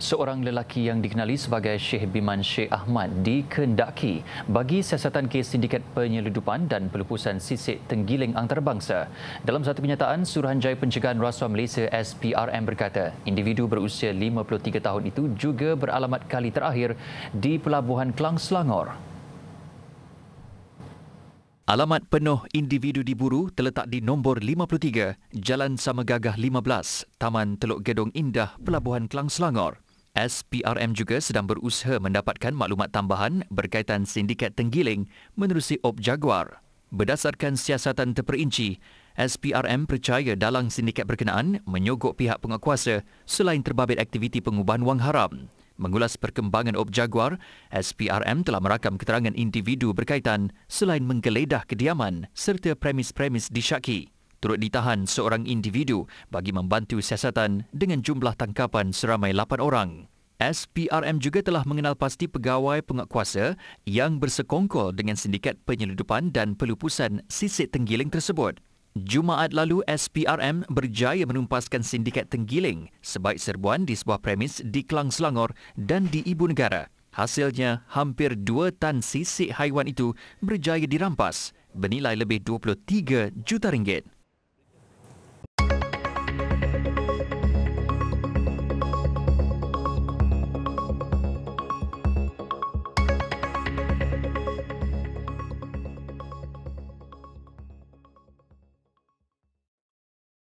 seorang lelaki yang dikenali sebagai Syekh Biman Syekh Ahmad dikendaki bagi siasatan kes sindiket penyeludupan dan pelupusan sisik tenggiling antarabangsa. Dalam satu kenyataan, Suruhanjaya Pencegahan Rasuah Malaysia SPRM berkata, individu berusia 53 tahun itu juga beralamat kali terakhir di Pelabuhan Kelang Selangor. Alamat penuh individu diburu terletak di nombor 53, Jalan Samagagah 15, Taman Teluk Gedong Indah, Pelabuhan Kelang Selangor. SPRM juga sedang berusaha mendapatkan maklumat tambahan berkaitan sindiket tenggiling menerusi Op Jaguar. Berdasarkan siasatan terperinci, SPRM percaya dalang sindiket berkenaan menyogok pihak penguasa selain terbabit aktiviti pengubahan wang haram. Mengulas perkembangan Op Jaguar, SPRM telah merakam keterangan individu berkaitan selain menggeledah kediaman serta premis-premis disyaki. Turut ditahan seorang individu bagi membantu siasatan dengan jumlah tangkapan seramai 8 orang. SPRM juga telah mengenal pasti pegawai penguatkuasa yang bersekongkol dengan sindikat penyeludupan dan pelupusan sisik tenggiling tersebut. Jumaat lalu SPRM berjaya menumpaskan sindiket tenggiling sebaik serbuan di sebuah premis di Kelang Selangor dan di Ibu Negara. Hasilnya, hampir dua tan sisik haiwan itu berjaya dirampas bernilai lebih 23 juta ringgit.